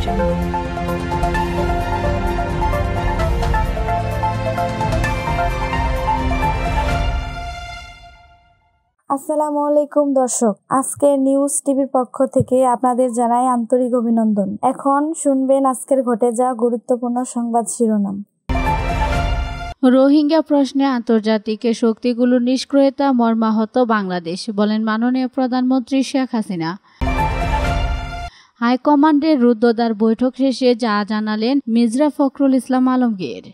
আসসালামু আলাইকুম দর্শক আজকে নিউজ টিভির পক্ষ থেকে আপনাদের জানাই আন্তরিক অভিনন্দন এখন শুনবেন আজকের ঘটে যাওয়া গুরুত্বপূর্ণ সংবাদ শিরোনাম রোহিঙ্গা প্রশ্নে আন্তর্জাতিক শক্তিগুলোর নিষ্ক্রিয়তা মর্মাহত বাংলাদেশ বলেন মাননীয় প্রধানমন্ত্রী শেখ হাসিনা হাইকমান্ডের রুদ্ধদ্বার বৈঠক শেষে যা জানালেন মির্জা ফখরুল ইসলাম আলমগীর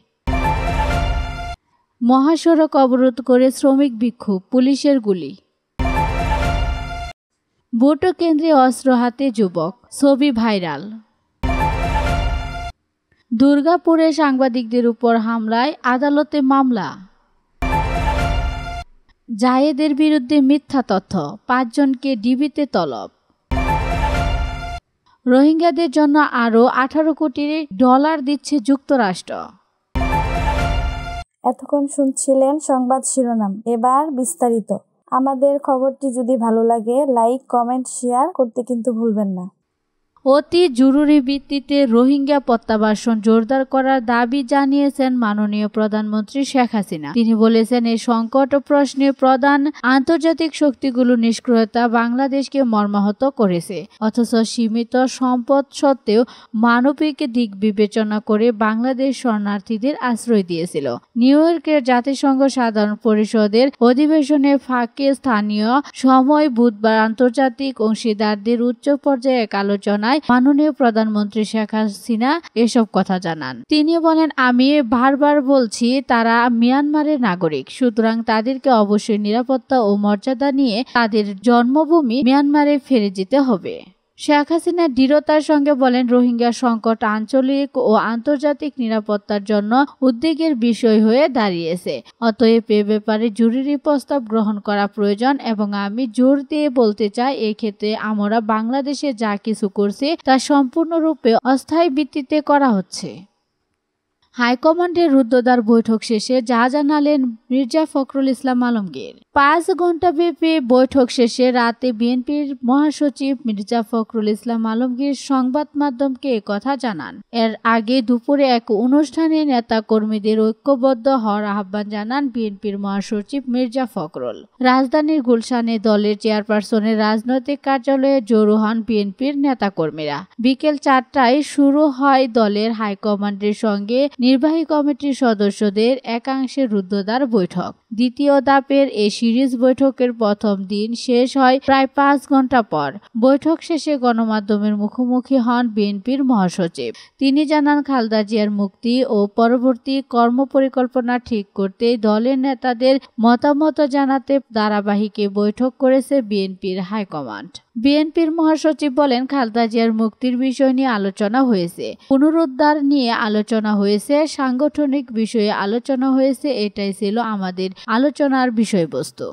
মহাসড়ক অবরোধ করে শ্রমিক বিক্ষোভ পুলিশের গুলি ভোটো কেন্দ্রে অস্ত্র হাতে যুবক ছবি ভাইরাল দুর্গাপুরে সাংবাদিকদের উপর হামলায় আদালতে মামলা জায়েদের বিরুদ্ধে মিথ্যা তথ্য পাঁচজনকে ডিবিতে তলব রোহিঙ্গাদের জন্য আরও আঠারো কোটি ডলার দিচ্ছে যুক্তরাষ্ট্র এতক্ষণ শুনছিলেন সংবাদ শিরোনাম এবার বিস্তারিত আমাদের খবরটি যদি ভালো লাগে লাইক কমেন্ট শেয়ার করতে কিন্তু ভুলবেন না অতি জরুরি ভিত্তিতে রোহিঙ্গা প্রত্যাবাসন জোরদার করার দাবি জানিয়েছেন মাননীয় প্রধানমন্ত্রী শেখ হাসিনা তিনি বলেছেন এই সংকট প্রশ্নে প্রধান আন্তর্জাতিক শক্তিগুলো নিষ্ক্রিয়তা বাংলাদেশকে মর্মাহত করেছে অথচ সীমিত সম্পদ সত্ত্বেও মানবিক দিক বিবেচনা করে বাংলাদেশ শরণার্থীদের আশ্রয় দিয়েছিল নিউ ইয়র্কের জাতিসংঘ সাধারণ পরিষদের অধিবেশনে ফাঁকে স্থানীয় সময় বুধবার আন্তর্জাতিক অংশীদারদের উচ্চ পর্যায়ে এক আলোচনায় সভায় মাননীয় প্রধানমন্ত্রী শেখ হাসিনা এসব কথা জানান তিনি বলেন আমি বারবার বলছি তারা মিয়ানমারের নাগরিক সুতরাং তাদেরকে অবশ্যই নিরাপত্তা ও মর্যাদা নিয়ে তাদের জন্মভূমি মিয়ানমারে ফিরে যেতে হবে শেখ হাসিনা দৃঢ়তার সঙ্গে বলেন রোহিঙ্গা সংকট আঞ্চলিক ও আন্তর্জাতিক নিরাপত্তার জন্য উদ্বেগের বিষয় হয়ে দাঁড়িয়েছে অতএব এ ব্যাপারে জরুরি প্রস্তাব গ্রহণ করা প্রয়োজন এবং আমি জোর দিয়ে বলতে চাই এক্ষেত্রে আমরা বাংলাদেশে যা কিছু করছি তা সম্পূর্ণরূপে অস্থায়ী ভিত্তিতে করা হচ্ছে হাইকমান্ডের রুদ্ধদ্বার বৈঠক শেষে যা জানালেন মির্জা ফখরুল ইসলাম আলমগীর পাঁচ ঘন্টা ব্যাপী বৈঠক শেষে রাতে বিএনপির মহাসচিব মির্জা ফখরুল ইসলাম আলমগীর সংবাদ মাধ্যমকে কথা জানান এর আগে দুপুরে এক অনুষ্ঠানে নেতা কর্মীদের ঐক্যবদ্ধ হওয়ার আহ্বান জানান বিএনপির মহাসচিব মির্জা ফখরুল রাজধানীর গুলশানে দলের চেয়ারপারসনের রাজনৈতিক কার্যালয়ে জড়ো হন বিএনপির নেতাকর্মীরা বিকেল চারটায় শুরু হয় দলের হাইকমান্ডের সঙ্গে নির্বাহী কমিটির সদস্যদের একাংশে রুদ্ধদ্বার বৈঠক দ্বিতীয় দাপের এ সিরিজ বৈঠকের প্রথম দিন শেষ হয় প্রায় পাঁচ ঘন্টা পর বৈঠক শেষে গণমাধ্যমের মুখোমুখি হন বিএনপির মহাসচিব তিনি জানান খালদা জিয়ার মুক্তি ও পরবর্তী কর্মপরিকল্পনা ঠিক করতে দলের নেতাদের মতামত জানাতে ধারাবাহিকে বৈঠক করেছে বিএনপির হাইকমান্ড বিএনপির মহাসচিব বলেন খালদা জিয়ার মুক্তির বিষয় নিয়ে আলোচনা হয়েছে পুনরুদ্ধার নিয়ে আলোচনা হয়েছে সাংগঠনিক বিষয়ে আলোচনা হয়েছে এটাই ছিল আমাদের আলোচনার বিষয়বস্তু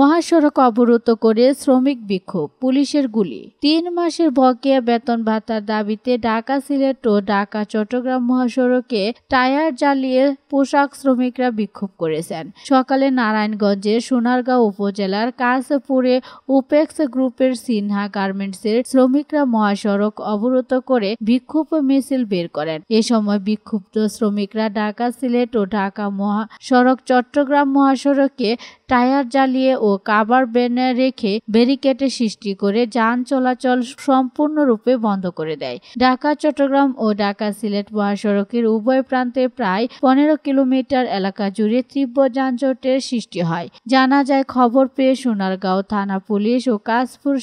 মহাসড়ক অবরুদ্ধ করে শ্রমিক বিক্ষোভ পুলিশের গুলি তিন মাসের বকেয়া বেতন ভাতার দাবিতে ঢাকা সিলেট ও ঢাকা চট্টগ্রাম মহাসড়কে টায়ার জ্বালিয়ে পোশাক শ্রমিকরা বিক্ষোভ করেছেন সকালে নারায়ণগঞ্জের সোনারগাঁও উপজেলার কাশপুরে উপেক্স গ্রুপের সিনহা গার্মেন্টসের শ্রমিকরা মহাসড়ক অবরুদ্ধ করে বিক্ষোভ মিছিল বের করেন এ সময় বিক্ষুব্ধ শ্রমিকরা ঢাকা সিলেট ও ঢাকা মহাসড়ক চট্টগ্রাম মহাসড়কে টায়ার জ্বালিয়ে ও ও কাবার ব্যানার রেখে ব্যারিকেডের সৃষ্টি করে যান চলাচল সম্পূর্ণরূপে বন্ধ করে দেয় ঢাকা চট্টগ্রাম ও ঢাকা সিলেট মহাসড়কের উভয় প্রান্তে প্রায় পনেরো কিলোমিটার এলাকা জুড়ে তীব্র যানজটের সৃষ্টি হয় জানা যায় খবর পেয়ে সোনারগাঁও থানা পুলিশ ও কাশপুর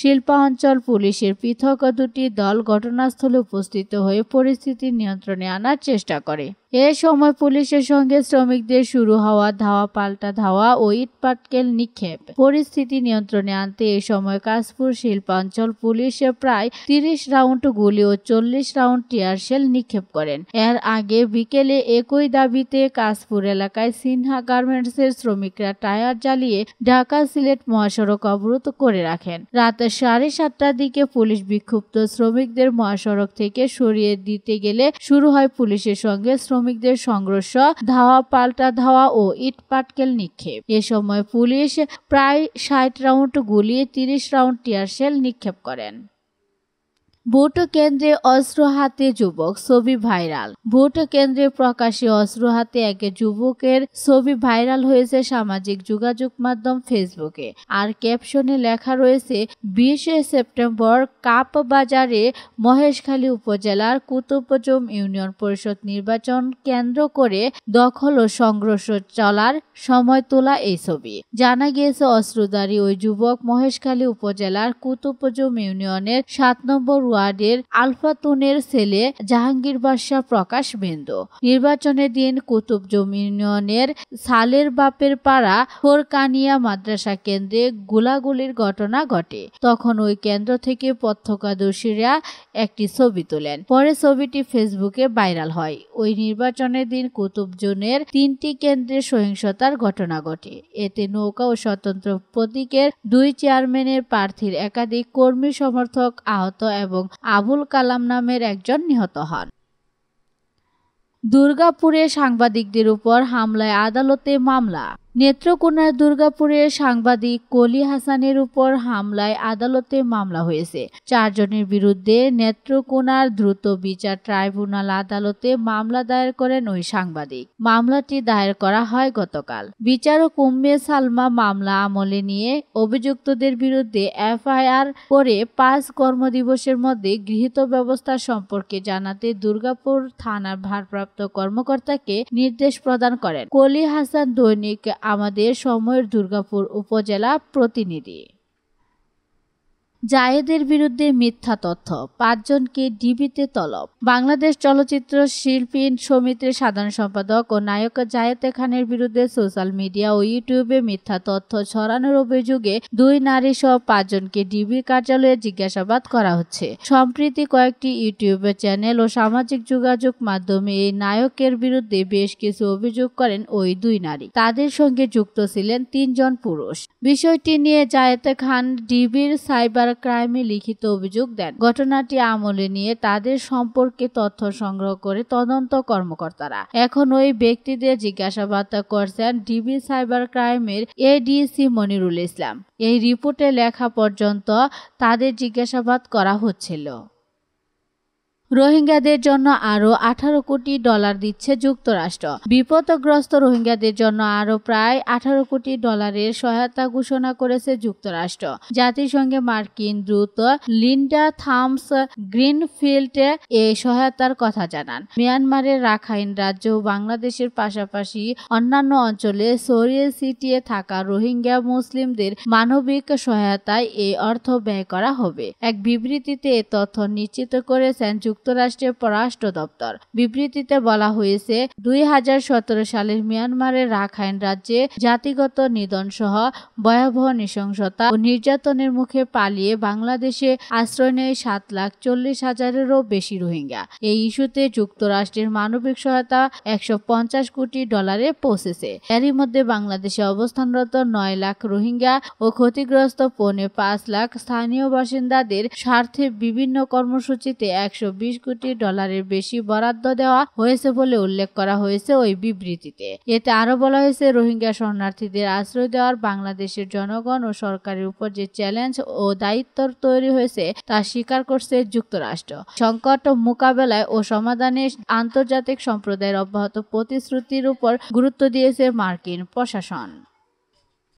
শিল্পাঞ্চল পুলিশের পৃথক দুটি দল ঘটনাস্থলে উপস্থিত হয়ে পরিস্থিতি নিয়ন্ত্রণে আনার চেষ্টা করে এ সময় পুলিশের সঙ্গে শ্রমিকদের শুরু হওয়া ধাওয়া পাল্টা ধাওয়া ও ইটপাটকেল নিক্ষেপ পরিস্থিতি নিয়ন্ত্রণে আনতে এ সময় কাশপুর শিল্পাঞ্চল পুলিশে প্রায় তিরিশ রাউন্ড গুলি ও চল্লিশ রাউন্ড টিয়ারশেল নিক্ষেপ করেন এর আগে বিকেলে একই দাবিতে কাশপুর এলাকায় সিনহা গার্মেন্টস এর শ্রমিকরা টায়ার জ্বালিয়ে ঢাকা সিলেট মহাসড়ক অবরোধ করে রাখেন রাত সাড়ে সাতটার দিকে পুলিশ বিক্ষুব্ধ শ্রমিকদের মহাসড়ক থেকে সরিয়ে দিতে গেলে শুরু হয় পুলিশের সঙ্গে শ্রম শ্রমিকদের সংঘর্ষ ধাওয়া পাল্টা ধাওয়া ও ইট পাটকেল নিক্ষেপ এ সময় পুলিশ প্রায় ষাট রাউন্ড গুলি তিরিশ রাউন্ড টিয়ারশেল নিক্ষেপ করেন ভোট কেন্দ্রে অস্ত্র হাতে যুবক ছবি ভাইরাল ভোট কেন্দ্রে প্রকাশে অস্ত্র হাতে এক যুবকের ছবি ভাইরাল হয়েছে সামাজিক যোগাযোগ মাধ্যম ফেসবুকে আর ক্যাপশনে লেখা রয়েছে বিশে সেপ্টেম্বর কাপ বাজারে মহেশখালী উপজেলার কুতুপজম ইউনিয়ন পরিষদ নির্বাচন কেন্দ্র করে দখল ও সংঘর্ষ চলার সময় তোলা এই ছবি জানা গিয়েছে অস্ত্রধারী ওই যুবক মহেশখালী উপজেলার কুতুপজম ইউনিয়নের সাত নম্বর ওয়ার্ডের আলফাতুনের ছেলে জাহাঙ্গীর বাদশাহ প্রকাশ বিন্দু নির্বাচনের দিন কুতুব ইউনিয়নের সালের বাপের পাড়া ফোরকানিয়া মাদ্রাসা কেন্দ্রে গোলাগুলির ঘটনা ঘটে তখন ওই কেন্দ্র থেকে প্রত্যক্ষদর্শীরা একটি ছবি তোলেন পরে ছবিটি ফেসবুকে ভাইরাল হয় ওই নির্বাচনের দিন কুতুবজনের তিনটি কেন্দ্রে সহিংসতার ঘটনা ঘটে এতে নৌকা ও স্বতন্ত্র প্রতীকের দুই চেয়ারম্যানের প্রার্থীর একাধিক কর্মী সমর্থক আহত এবং এবং আবুল কালাম নামের একজন নিহত হন দুর্গাপুরে সাংবাদিকদের উপর হামলায় আদালতে মামলা নেত্রকোনার দুর্গাপুরের সাংবাদিক কলি হাসানের উপর হামলায় আদালতে মামলা হয়েছে চারজনের বিরুদ্ধে নেত্রকোনার দ্রুত বিচার ট্রাইব্যুনাল আদালতে মামলা দায়ের করেন ওই সাংবাদিক মামলাটি দায়ের করা হয় গতকাল বিচারক উম্মে সালমা মামলা আমলে নিয়ে অভিযুক্তদের বিরুদ্ধে এফআইআর করে পাঁচ কর্মদিবসের মধ্যে গৃহীত ব্যবস্থা সম্পর্কে জানাতে দুর্গাপুর থানার ভারপ্রাপ্ত কর্মকর্তাকে নির্দেশ প্রদান করেন কলি হাসান দৈনিক আমাদের সময়ের দুর্গাপুর উপজেলা প্রতিনিধি জায়েদের বিরুদ্ধে মিথ্যা তথ্য পাঁচজনকে ডিবিতে তলব বাংলাদেশ চলচ্চিত্র শিল্পী সমিতির সাধারণ সম্পাদক ও নায়ক জায়েদ খানের বিরুদ্ধে সোশ্যাল মিডিয়া ও ইউটিউবে মিথ্যা তথ্য ছড়ানোর অভিযোগে দুই নারী সহ পাঁচজনকে ডিবি কার্যালয়ে জিজ্ঞাসাবাদ করা হচ্ছে সম্প্রতি কয়েকটি ইউটিউবে চ্যানেল ও সামাজিক যোগাযোগ মাধ্যমে এই নায়কের বিরুদ্ধে বেশ কিছু অভিযোগ করেন ওই দুই নারী তাদের সঙ্গে যুক্ত ছিলেন তিনজন পুরুষ বিষয়টি নিয়ে জায়েদ খান ডিবির সাইবার সাইবার ক্রাইমে লিখিত অভিযোগ দেন ঘটনাটি আমলে নিয়ে তাদের সম্পর্কে তথ্য সংগ্রহ করে তদন্ত কর্মকর্তারা এখন ওই ব্যক্তিদের জিজ্ঞাসাবাদ করছেন ডিবি সাইবার ক্রাইমের এডিসি মনিরুল ইসলাম এই রিপোর্টে লেখা পর্যন্ত তাদের জিজ্ঞাসাবাদ করা হচ্ছিল রোহিঙ্গাদের জন্য আরও আঠারো কোটি ডলার দিচ্ছে যুক্তরাষ্ট্র বিপদগ্রস্ত রোহিঙ্গাদের জন্য আরও প্রায় আঠারো কোটি ডলারের সহায়তা ঘোষণা করেছে যুক্তরাষ্ট্র জাতিসংঘে মার্কিন দ্রুত লিন্ডা থামস গ্রিনফিল্ড এ সহায়তার কথা জানান মিয়ানমারের রাখাইন রাজ্য বাংলাদেশের পাশাপাশি অন্যান্য অঞ্চলে সরিয়ে সিটিয়ে থাকা রোহিঙ্গা মুসলিমদের মানবিক সহায়তায় এই অর্থ ব্যয় করা হবে এক বিবৃতিতে এ তথ্য নিশ্চিত করেছেন যুক্ত যুক্তরাষ্ট্রের পররাষ্ট্র দপ্তর বিবৃতিতে বলা হয়েছে দুই সালের মিয়ানমারের রাখাইন রাজ্যে জাতিগত নিধন সহ ভয়াবহ নৃশংসতা ও নির্যাতনের মুখে পালিয়ে বাংলাদেশে আশ্রয় নেয় সাত লাখ চল্লিশ হাজারেরও বেশি রোহিঙ্গা এই ইস্যুতে যুক্তরাষ্ট্রের মানবিক সহায়তা একশো কোটি ডলারে পৌঁছেছে এরই মধ্যে বাংলাদেশে অবস্থানরত নয় লাখ রোহিঙ্গা ও ক্ষতিগ্রস্ত পৌনে পাঁচ লাখ স্থানীয় বাসিন্দাদের স্বার্থে বিভিন্ন কর্মসূচিতে একশো বিশ কোটি ডলারের বেশি বরাদ্দ দেওয়া হয়েছে বলে উল্লেখ করা হয়েছে ওই বিবৃতিতে এতে আরও বলা হয়েছে রোহিঙ্গা শরণার্থীদের আশ্রয় দেওয়ার বাংলাদেশের জনগণ ও সরকারের উপর যে চ্যালেঞ্জ ও দায়িত্ব তৈরি হয়েছে তা স্বীকার করছে যুক্তরাষ্ট্র সংকট মোকাবেলায় ও সমাধানে আন্তর্জাতিক সম্প্রদায়ের অব্যাহত প্রতিশ্রুতির উপর গুরুত্ব দিয়েছে মার্কিন প্রশাসন